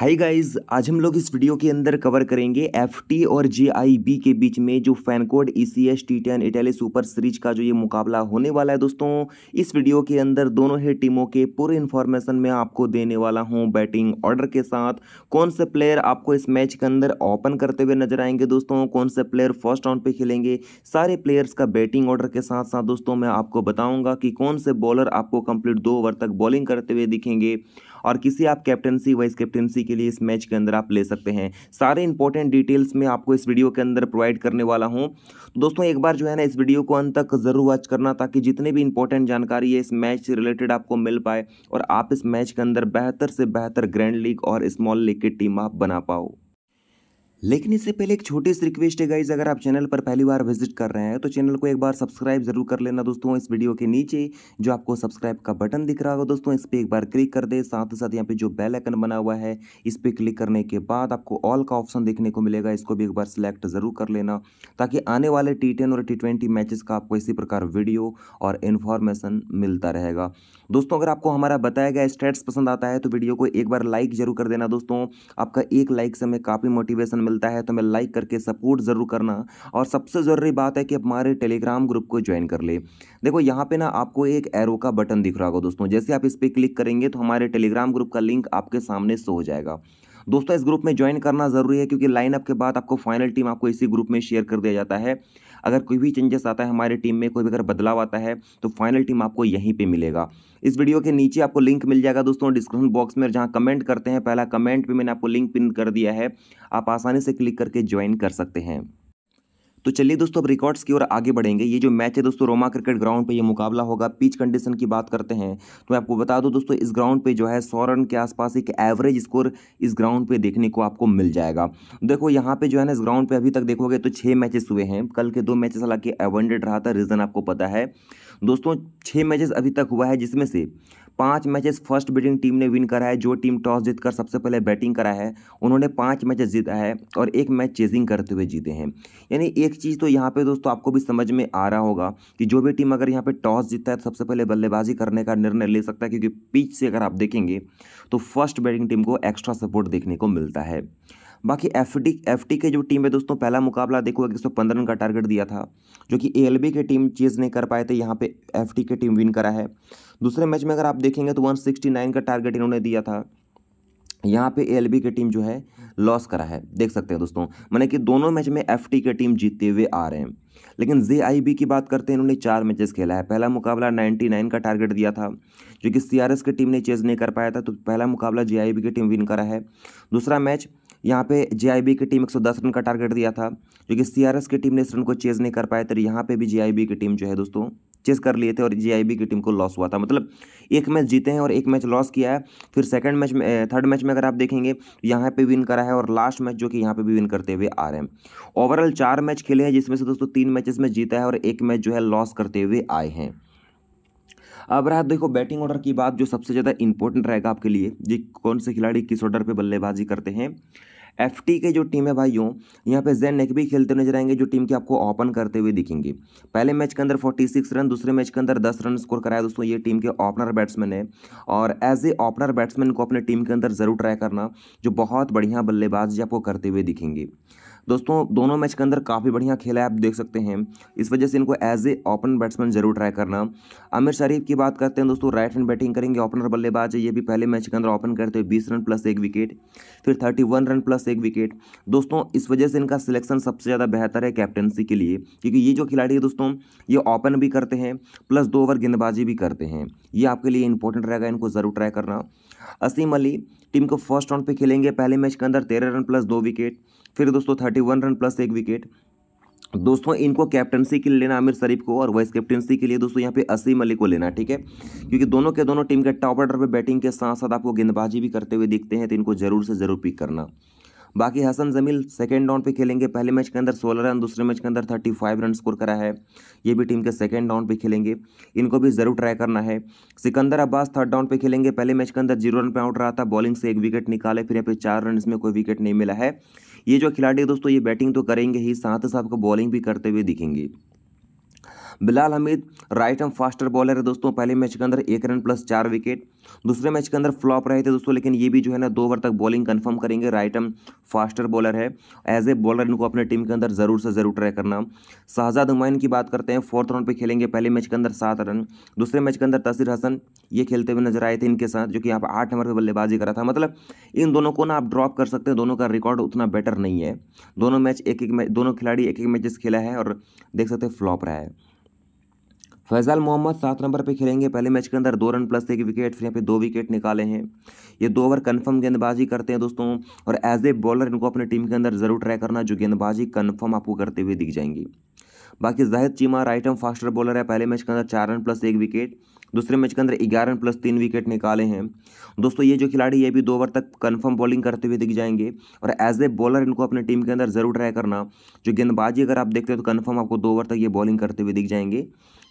hi guys आज हम लोग इस वीडियो के अंदर कवर करेंगे एफटी और जेआईबी के बीच में जो FanCode ECS T ten Italy super series का जो ये मुकाबला होने वाला है दोस्तों इस वीडियो के अंदर दोनों ही टीमों के पूरे इन्फॉर्मेशन मैं आपको देने वाला हूं बैटिंग ऑर्डर के साथ कौन से प्लेयर आपको इस मैच के अंदर ओपन करते हुए नजर आएंगे दोस्तों कौन से प्लेयर फर्स्ट राउंड पर खेलेंगे सारे प्लेयर्स का बैटिंग ऑर्डर के साथ साथ दोस्तों मैं आपको बताऊँगा कि कौन से बॉलर आपको कंप्लीट दो ओवर तक बॉलिंग करते हुए दिखेंगे और किसी आप कैप्टनसी वाइस कैप्टनसी के लिए इस मैच के अंदर आप ले सकते हैं सारे इंपॉर्टेंट डिटेल्स में आपको इस वीडियो के अंदर प्रोवाइड करने वाला हूँ तो दोस्तों एक बार जो है ना इस वीडियो को अंत तक ज़रूर वॉच करना ताकि जितने भी इंपॉर्टेंट जानकारी है इस मैच से रिलेटेड आपको मिल पाए और आप इस मैच के अंदर बेहतर से बेहतर ग्रैंड लीग और स्मॉल लीग की टीम आप बना पाओ लेकिन इससे पहले एक छोटी सी रिक्वेस्ट है गाइज अगर आप चैनल पर पहली बार विजिट कर रहे हैं तो चैनल को एक बार सब्सक्राइब जरूर कर लेना दोस्तों इस वीडियो के नीचे जो आपको सब्सक्राइब का बटन दिख रहा होगा दोस्तों इस पर एक बार क्लिक कर दे साथ ही साथ यहाँ पे जो बेल आइकन बना हुआ है इस पर क्लिक करने के बाद आपको ऑल का ऑप्शन देखने को मिलेगा इसको भी एक बार सिलेक्ट जरूर कर लेना ताकि आने वाले टी और टी ट्वेंटी का आपको इसी प्रकार वीडियो और इन्फॉर्मेशन मिलता रहेगा दोस्तों अगर आपको हमारा बताया गया स्टेट्स पसंद आता है तो वीडियो को एक बार लाइक जरूर कर देना दोस्तों आपका एक लाइक से हमें काफ़ी मोटिवेशन मिलता है तो हमें लाइक करके सपोर्ट ज़रूर करना और सबसे ज़रूरी बात है कि हमारे टेलीग्राम ग्रुप को ज्वाइन कर ले देखो यहाँ पे ना आपको एक एरो का बटन दिख रहा होगा दोस्तों जैसे आप इस पर क्लिक करेंगे तो हमारे टेलीग्राम ग्रुप का लिंक आपके सामने शो हो जाएगा दोस्तों इस ग्रुप में ज्वाइन करना ज़रूरी है क्योंकि लाइनअप के बाद आपको फाइनल टीम आपको इसी ग्रुप में शेयर कर दिया जाता है अगर कोई भी चेंजेस आता है हमारी टीम में कोई भी अगर बदलाव आता है तो फाइनल टीम आपको यहीं पर मिलेगा इस वीडियो के नीचे आपको लिंक मिल जाएगा दोस्तों डिस्क्रिप्शन बॉक्स में जहाँ कमेंट करते हैं पहला कमेंट भी मैंने आपको लिंक पिन कर दिया है आप आसानी से क्लिक करके ज्वाइन कर सकते हैं तो चलिए दोस्तों अब रिकॉर्ड्स की ओर आगे बढ़ेंगे ये जो मैच है दोस्तों रोमा क्रिकेट ग्राउंड पे ये मुकाबला होगा पिच कंडीशन की बात करते हैं तो मैं आपको बता दूं दोस्तों इस ग्राउंड पे जो है सौ रन के आसपास एक एवरेज स्कोर इस ग्राउंड पे देखने को आपको मिल जाएगा देखो यहाँ पे जो है ना इस ग्राउंड पर अभी तक देखोगे तो छः मैचेस हुए हैं कल के दो मैचेस हालांकि अवॉइडेड रहा था रीज़न आपको पता है दोस्तों छः मैचेस अभी तक हुआ है जिसमें से पांच मैचेस फर्स्ट बैटिंग टीम ने विन करा है जो टीम टॉस जीतकर सबसे पहले बैटिंग करा है उन्होंने पांच मैचेस जीता है और एक मैच चेजिंग करते हुए जीते हैं यानी एक चीज़ तो यहाँ पे दोस्तों आपको भी समझ में आ रहा होगा कि जो भी टीम अगर यहाँ पे टॉस जीतता है तो सबसे पहले बल्लेबाजी करने का निर्णय ले सकता है क्योंकि पिच से अगर आप देखेंगे तो फर्स्ट बैटिंग टीम को एक्स्ट्रा सपोर्ट देखने को मिलता है बाकी एफ डी एफ टी के जो टीम है दोस्तों पहला मुकाबला देखो एक सौ पंद्रह रन का टारगेट दिया था जो कि ए एल बी के टीम चीज़ नहीं कर पाए थे यहाँ पे एफ टी के टीम विन करा है दूसरे मैच में अगर आप देखेंगे तो वन सिक्सटी नाइन का टारगेट इन्होंने दिया था यहाँ पे ए की टीम जो है लॉस करा है देख सकते हैं दोस्तों मैंने कि दोनों मैच में एफ टी की टीम जीतते हुए आ रहे हैं लेकिन जे की बात करते हैं इन्होंने चार मैचेस खेला है पहला मुकाबला 99 का टारगेट दिया था जो कि सी की टीम ने चेज नहीं कर पाया था तो पहला मुकाबला जे की टीम विन करा है दूसरा मैच यहाँ पे जे की टीम 110 रन का टारगेट दिया था जो कि सी की टीम ने इस रन को चेज़ नहीं कर पाए तो यहाँ पे भी जे की टीम जो है दोस्तों चेज़ कर लिए थे और जे की टीम को लॉस हुआ था मतलब एक मैच जीते हैं और एक मैच लॉस किया है फिर सेकंड मैच में थर्ड मैच में अगर आप देखेंगे यहाँ पर विन करा है और लास्ट मैच जो कि यहाँ पर भी विन करते हुए आ रहे हैं ओवरऑल चार मैच खेले हैं जिसमें से दोस्तों तीन मैचेस में जीता है और एक मैच जो है लॉस करते हुए आए हैं अब रहा देखो बैटिंग ऑर्डर की बात जो सबसे ज़्यादा इंपॉर्टेंट रहेगा आपके लिए ये कौन से खिलाड़ी किस ऑर्डर पर बल्लेबाजी करते हैं एफ के जो टीम है भाइयों यहाँ पे जैन नेक भी खेलते नजर आएंगे जो टीम के आपको ओपन करते हुए दिखेंगे पहले मैच के अंदर 46 रन दूसरे मैच के अंदर 10 रन स्कोर कराया दोस्तों ये टीम के ओपनर बैट्समैन है और एज ए ओपनर बैट्समैन को अपने टीम के अंदर ज़रूर ट्राई करना जो बहुत बढ़िया बल्लेबाजी आपको करते हुए दिखेंगे दोस्तों दोनों मैच के अंदर काफ़ी बढ़िया खेला है आप देख सकते हैं इस वजह से इनको एज ए ओपन बैट्समैन जरूर ट्राई करना आमिर शरीफ की बात करते हैं दोस्तों राइट हैंड बैटिंग करेंगे ओपनर बल्लेबाज ये भी पहले मैच के अंदर ओपन करते हुए बीस रन प्लस एक विकेट फिर थर्टी वन रन प्लस एक विकेट दोस्तों इस वजह से इनका सिलेक्शन सबसे ज़्यादा बेहतर है कैप्टनसी के लिए क्योंकि ये जो खिलाड़ी है दोस्तों ये ओपन भी करते हैं प्लस दो ओवर गेंदबाजी भी करते हैं ये आपके लिए इंपॉर्टेंट रहेगा इनको ज़रूर ट्राई करना असीम अली टीम को फर्स्ट राउंड पे खेलेंगे पहले मैच के अंदर तेरह रन प्लस दो विकेट फिर दोस्तों थर्टी वन रन प्लस एक विकेट दोस्तों इनको कैप्टनसी के लिए लेना आमिर शरीफ को और वाइस कैप्टनसी के लिए दोस्तों यहाँ पे असीम अली को लेना ठीक है क्योंकि दोनों के दोनों टीम के टॉप ऑर्डर पे बैटिंग के साथ साथ आपको गेंदबाजी भी करते हुए दिखते हैं तो इनको जरूर से जरूर पिक करना बाकी हसन जमील सेकेंड राउंड पे खेलेंगे पहले मैच के अंदर सोलह रन दूसरे मैच के अंदर थर्टी फाइव रन स्कोर करा है ये भी टीम के सेकेंड राउंड पे खेलेंगे इनको भी ज़रूर ट्राई करना है सिकंदर अब्बास थर्ड राउंड पे खेलेंगे पहले मैच के अंदर जीरो रन पे आउट रहा था बॉलिंग से एक विकेट निकाले फिर यहाँ पे चार रन इसमें कोई विकेट नहीं मिला है ये जो खिलाड़ी दोस्तों ये बैटिंग तो करेंगे ही साथ साथ बॉलिंग भी करते हुए दिखेंगे बिलाल हमीद राइट हम फास्टर बॉलर है दोस्तों पहले मैच के अंदर एक रन प्लस चार विकेट दूसरे मैच के अंदर फ्लॉप रहे थे दोस्तों लेकिन ये भी जो है ना दो ओवर तक बॉलिंग कन्फर्म करेंगे राइट हम फास्टर बॉलर है एज ए बॉलर इनको अपने टीम के अंदर ज़रूर से ज़रूर ट्राई करना शाहजाद हुमाइन की बात करते हैं फोर्थ राउंड पर खेलेंगे पहले मैच के अंदर सात रन दूसरे मैच के अंदर तसीर हसन ये खेलते हुए नजर आए थे इनके साथ जो कि यहाँ पर आठ नंबर पर बल्लेबाजी करा था मतलब इन दोनों को ना आप ड्रॉप कर सकते हैं दोनों का रिकॉर्ड उतना बेटर नहीं है दोनों मैच एक एक मैच दोनों खिलाड़ी एक एक मैचेस खेला है और देख सकते हैं फ्लॉप रहा है फैज़ल मोहम्मद सात नंबर पे खेलेंगे पहले मैच के अंदर दो रन प्लस एक विकेट फिर यहाँ पे दो विकेट निकाले हैं ये दो ओवर कन्फर्म गेंदबाजी करते हैं दोस्तों और एज ए बॉलर इनको अपनी टीम के अंदर ज़रूर ट्राई करना जो गेंदबाजी कन्फर्म आपको करते हुए दिख जाएंगी बाकी Zahid Cheema right arm faster bowler है पहले मैच के अंदर चार रन प्लस एक विकेट दूसरे मैच के अंदर ग्यारह रन प्लस तीन विकेट निकाले हैं दोस्तों ये जो खिलाड़ी ये भी दो ओवर तक कंफर्म बॉलिंग करते हुए दिख जाएंगे और एज ए बॉलर इनको अपने टीम के अंदर ज़रूर ट्राई करना जो गेंदबाजी अगर आप देखते हैं तो कन्फर्म आपको दो ओवर तक ये बॉलिंग करते हुए दिख जाएंगे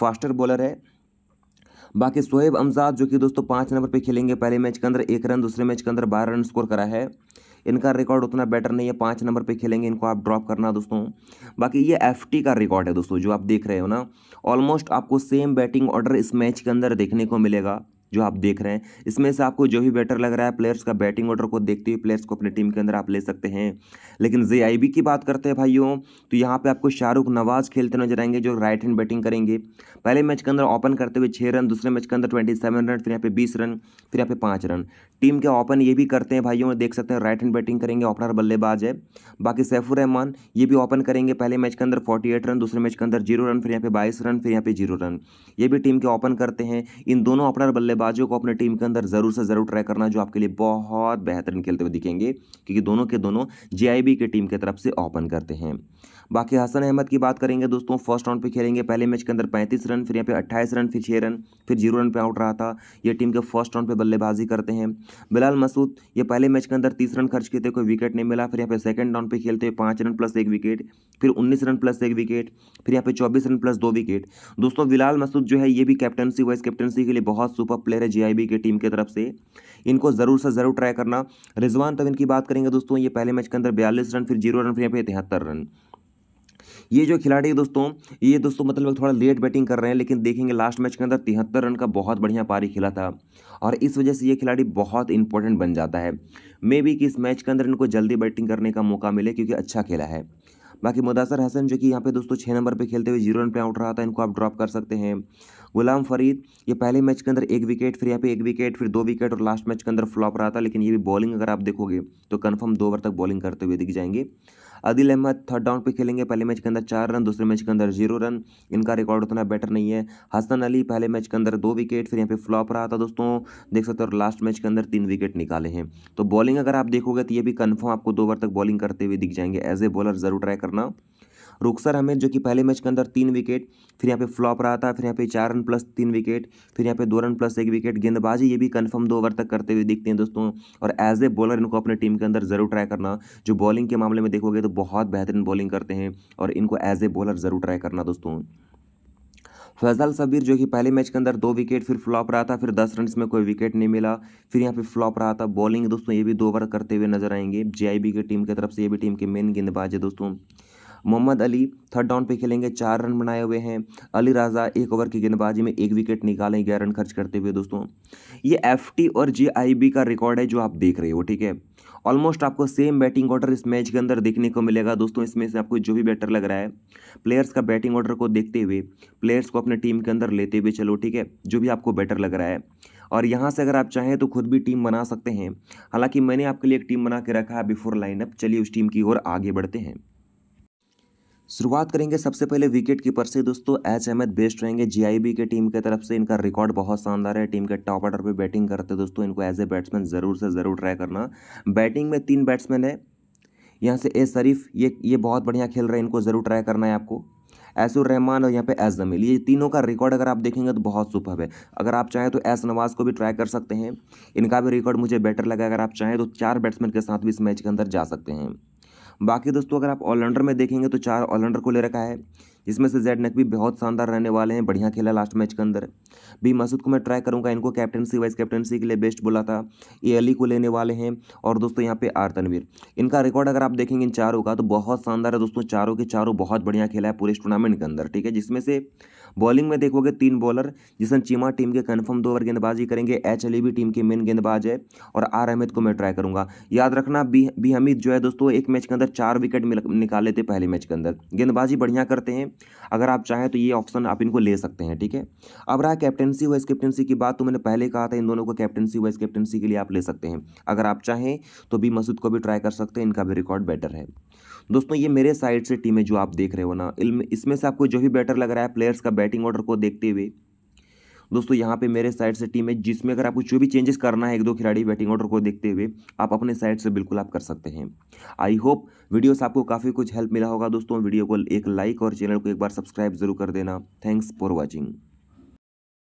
फास्टर बॉलर है बाकी सोहेब अमजाद जो कि दोस्तों पाँच नंबर पे खेलेंगे पहले मैच के अंदर एक रन दूसरे मैच के अंदर बारह रन स्कोर करा है इनका रिकॉर्ड उतना बेटर नहीं है पाँच नंबर पे खेलेंगे इनको आप ड्रॉप करना दोस्तों बाकी ये एफ का रिकॉर्ड है दोस्तों जो आप देख रहे हो ना ऑलमोस्ट आपको सेम बैटिंग ऑर्डर इस मैच के अंदर देखने को मिलेगा जो आप देख रहे हैं इसमें से आपको जो भी बेटर लग रहा है प्लेयर्स का बैटिंग ऑर्डर को देखते हुए प्लेयर्स को अपनी टीम के अंदर आप ले सकते हैं लेकिन जे की बात करते हैं भाइयों तो यहाँ पर आपको शाहरुख नवाज़ खेलते नजर आएंगे जो राइट हैंड बैटिंग करेंगे पहले मैच के अंदर ओपन करते हुए छः रन दूसरे मैच के अंदर ट्वेंटी सेवन रन फिर यहाँ पे बीस रन फिर यहाँ पे पाँच रन टीम के ओपन ये भी करते हैं भाइयों देख सकते हैं राइट हैंड बैटिंग करेंगे ओपनर बल्लेबाज है बाकी सैफुर रहमान ये भी ओपन करेंगे पहले मैच के अंदर फोर्टी एट रन दूसरे मैच के अंदर जीरो रन फिर यहाँ पे बाईस रन फिर यहाँ पे जीरो रन ये भी टीम के ओपन करते हैं इन दोनों ओपनर बल्लेबाज बल्लेबाजों को अपने टीम के अंदर ज़रूर से ज़रूर ट्राई करना जो आपके लिए बहुत बेहतरीन खेलते हुए दिखेंगे क्योंकि दोनों के दोनों जे के टीम की तरफ से ओपन करते हैं बाकी हसन अहमद की बात करेंगे दोस्तों फर्स्ट राउंड पे खेलेंगे पहले मैच के अंदर पैंतीस रन फिर यहाँ पे अट्ठाईस रन फिर छः रन फिर जीरो रन पे आउट रहा था ये टीम के फर्स्ट राउंड पे बल्लेबाजी करते हैं बिलाल मसूद ये पहले मैच के अंदर तीस रन खर्च किए थे कोई विकेट नहीं मिला फिर यहाँ पे सेकंड राउंड पे खेलते हुए पाँच रन प्लस एक विकेट फिर उन्नीस रन प्लस एक विकेट फिर यहाँ पे चौबीस रन प्लस दो विकेट दोस्तों बिलाल मसूद जो है ये भी कैप्टनसी वाइस कैप्टनसी के लिए बहुत सुपर प्लेयर है जी के टीम की तरफ से इनको ज़रूर से ज़रूर ट्राई करना रिजवान तविन की बात करेंगे दोस्तों ये पहले मैच के अंदर बयालीस रन फिर जीरो रन फिर यहाँ पे तिहत्तर रन ये जो खिलाड़ी है दोस्तों ये दोस्तों मतलब थोड़ा लेट बैटिंग कर रहे हैं लेकिन देखेंगे लास्ट मैच के अंदर तिहत्तर रन का बहुत बढ़िया पारी खेला था और इस वजह से ये खिलाड़ी बहुत इंपॉर्टेंट बन जाता है मे बी कि इस मैच के अंदर इनको जल्दी बैटिंग करने का मौका मिले क्योंकि अच्छा खेला है बाकी मुदासर हसन जो कि यहाँ पे दोस्तों छः नंबर पे खेलते हुए जीरो रन पे आउट रहा था इनको आप ड्रॉप कर सकते हैं गुलाम फरीद ये पहले मैच के अंदर एक विकेट फिर यहाँ पे एक विकेट फिर दो विकेट और लास्ट मैच के अंदर फ्लॉप रहा था लेकिन ये भी बॉलिंग अगर आप देखोगे तो कन्फर्म दो ओवर तक बॉलिंग करते हुए दिख जाएंगे अदिल अहमद थर्ड डाउन पे खेलेंगे पहले मैच के अंदर चार रन दूसरे मैच के अंदर जीरो रन इनका रिकॉर्ड उतना बेटर नहीं है हसन अली पहले मैच के अंदर दो विकेट फिर यहाँ पे फ्लॉप रहा था दोस्तों देख सकते हो लास्ट मैच के अंदर तीन विकेट निकाले हैं तो बॉलिंग अगर आप देखोगे तो ये भी कन्फर्म आपको दो ओवर तक बॉलिंग करते हुए दिख जाएंगे एज ए बॉलर जरूर ट्राई करना रुखसर हमें जो कि पहले मैच के अंदर तीन विकेट फिर यहाँ पे फ्लॉप रहा था फिर यहाँ पे चार रन प्लस तीन विकेट फिर यहाँ पे दो रन प्लस एक विकेट गेंदबाजी ये भी कन्फर्म दो ओवर तक करते हुए दिखते हैं दोस्तों और एज ए बॉलर इनको अपने टीम के अंदर ज़रूर ट्राई करना जो बॉलिंग के मामले में देखोगे तो बहुत बेहतरीन बॉलिंग करते हैं और इनको एज ए बॉलर ज़रूर ट्राई करना दोस्तों फैजल सबीर जो कि पहले मैच के अंदर दो विकेट फिर फ्लॉप रहा था फिर दस रन में कोई विकेट नहीं मिला फिर यहाँ पे फ्लॉप रहा था बॉलिंग दोस्तों ये भी दो ओवर करते हुए नजर आएंगे जेआईबी की टीम की तरफ से ये भी टीम के मेन गेंदबाज है दोस्तों मोहम्मद अली थर्ड डाउन पे खेलेंगे चार रन बनाए हुए हैं अली राजा एक ओवर की गेंदबाजी में एक विकेट निकालें ग्यारह रन खर्च करते हुए दोस्तों ये एफ और जे का रिकॉर्ड है जो आप देख रहे हो ठीक है ऑलमोस्ट आपको सेम बैटिंग ऑर्डर इस मैच के अंदर देखने को मिलेगा दोस्तों इसमें से आपको जो भी बेटर लग रहा है प्लेयर्स का बैटिंग ऑर्डर को देखते हुए प्लेयर्स को अपने टीम के अंदर लेते हुए चलो ठीक है जो भी आपको बेटर लग रहा है और यहाँ से अगर आप चाहें तो खुद भी टीम बना सकते हैं हालांकि मैंने आपके लिए एक टीम बना के रखा है बिफोर लाइनअप चलिए उस टीम की ओर आगे बढ़ते हैं शुरुआत करेंगे सबसे पहले विकेट कीपर से दोस्तों एच अहमद बेस्ट रहेंगे जीआईबी के टीम के तरफ से इनका रिकॉर्ड बहुत शानदार है टीम के टॉप ऑर्डर पे बैटिंग करते दोस्तों इनको एज ए बैट्समैन ज़रूर से ज़रूर ट्राई करना बैटिंग में तीन बैट्समैन है यहाँ से ए शरीफ ये ये बहुत बढ़िया खेल रहे हैं इनको ज़रूर ट्राई करना है आपको ऐसुर रहमान और यहाँ पे एस जमील ये तीनों का रिकॉर्ड अगर आप देखेंगे तो बहुत सुपर है अगर आप चाहें तो एस नवाज को भी ट्राई कर सकते हैं इनका भी रिकॉर्ड मुझे बेटर लगा अगर आप चाहें तो चार बैट्समैन के साथ भी इस मैच के अंदर जा सकते हैं बाकी दोस्तों अगर आप ऑलराउंडर में देखेंगे तो चार ऑलराउंडर को ले रखा है जिसमें से नक नकवी बहुत शानदार रहने वाले हैं बढ़िया खेला लास्ट मैच के अंदर बी मसूद को मैं ट्राई करूंगा इनको कैप्टनसी वाइस कैप्टनसी के लिए बेस्ट बोला था ए अली को लेने वाले हैं और दोस्तों यहाँ पे आर तनवीर इनका रिकॉर्ड अगर आप देखेंगे इन चारों का तो बहुत शानदार है दोस्तों चारों के चारों बहुत बढ़िया खेला है पूरे इस टूर्नामेंट के अंदर ठीक है जिसमें से बॉलिंग में देखोगे तीन बॉलर जिसन चीमा टीम के कन्फर्म दो ओवर गेंदबाजी करेंगे एच भी टीम के मेन गेंदबाज है और आर अहमद को मैं ट्राई करूंगा याद रखना बी बी हमीद जो है दोस्तों एक मैच के अंदर चार विकेट निकाले थे पहले मैच के अंदर गेंदबाजी बढ़िया करते हैं अगर आप चाहें तो ये ऑप्शन आप इनको ले सकते हैं ठीक है अब रहा कैप्टनसी वाइस कैप्टनसी की बात तो मैंने पहले कहा था इन दोनों को कैप्टनसी वाइस कैप्टनसी के लिए आप ले सकते हैं अगर आप चाहें तो बी मसूद को भी ट्राई कर सकते हैं इनका भी रिकॉर्ड बेटर है दोस्तों ये मेरे साइड से टीमें जो आप देख रहे हो ना इसमें से आपको जो भी बेटर लग रहा है प्लेयर्स का बैटिंग ऑर्डर को देखते हुए दोस्तों यहाँ पे मेरे साइड से टीम है जिसमें अगर आपको जो भी चेंजेस करना है एक दो खिलाड़ी बैटिंग ऑर्डर को देखते हुए आप अपने साइड से बिल्कुल आप कर सकते हैं आई होप वीडियो से आपको काफ़ी कुछ हेल्प मिला होगा दोस्तों वीडियो को एक लाइक और चैनल को एक बार सब्सक्राइब जरूर कर देना थैंक्स फॉर वॉचिंग